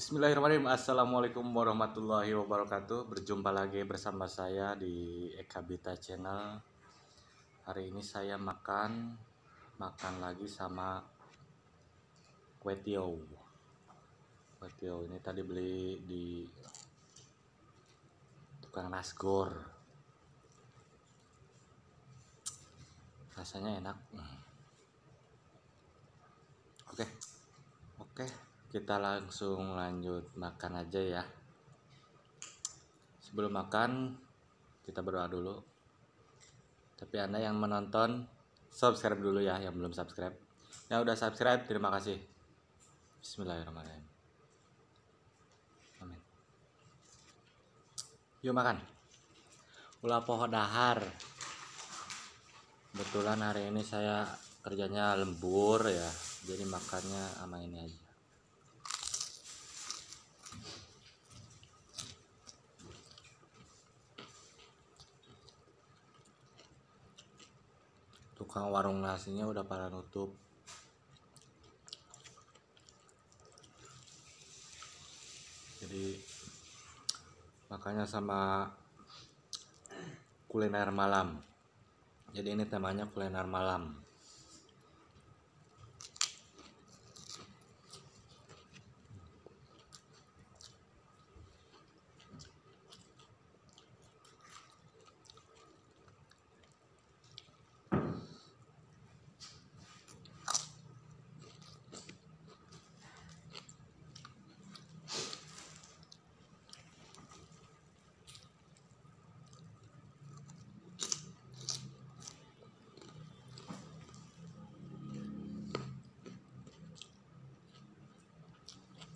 Bismillahirrahmanirrahim Assalamualaikum warahmatullahi wabarakatuh Berjumpa lagi bersama saya di Eka Bita Channel Hari ini saya makan Makan lagi sama Kue tiaw Kue tiaw ini tadi beli di Tukang nasgor Rasanya enak hmm. Oke okay. Oke okay kita langsung lanjut makan aja ya sebelum makan kita berdoa dulu tapi anda yang menonton subscribe dulu ya yang belum subscribe yang udah subscribe terima kasih Bismillahirrahmanirrahim Amin yuk makan ulah pohon dahar kebetulan hari ini saya kerjanya lembur ya jadi makannya sama ini aja tukang warung nasinya udah pada nutup jadi makanya sama kuliner malam jadi ini temanya kuliner malam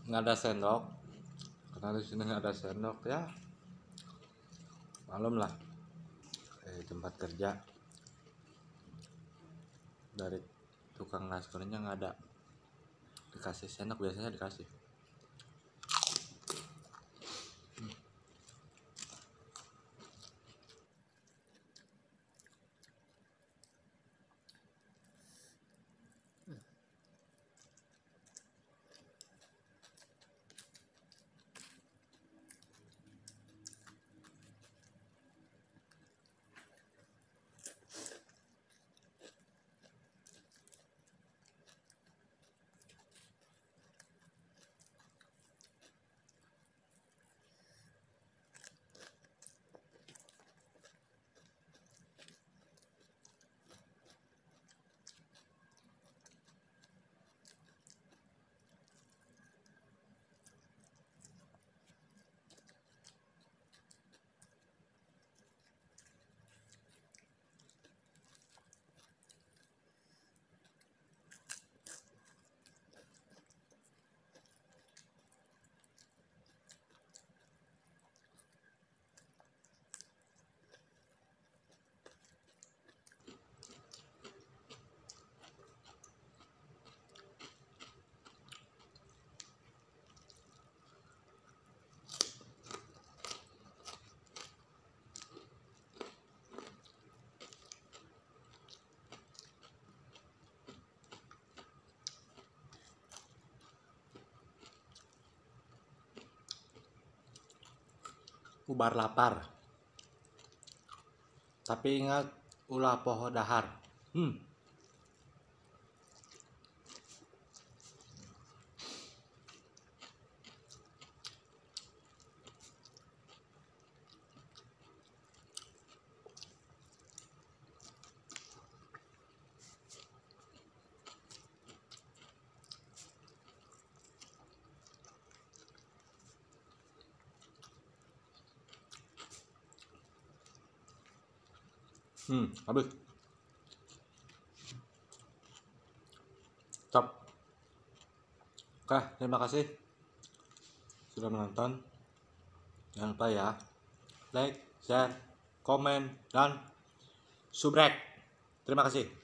nggak ada sendok karena di sini nggak ada sendok ya malam lah eh, tempat kerja dari tukang naskernya nggak ada dikasih sendok biasanya dikasih ubar lapar tapi ingat ulah poho dahar hmm Hmm, habis. Cap. Oke, terima kasih sudah menonton. Jangan lupa ya, like, share, komen, dan subscribe. Terima kasih.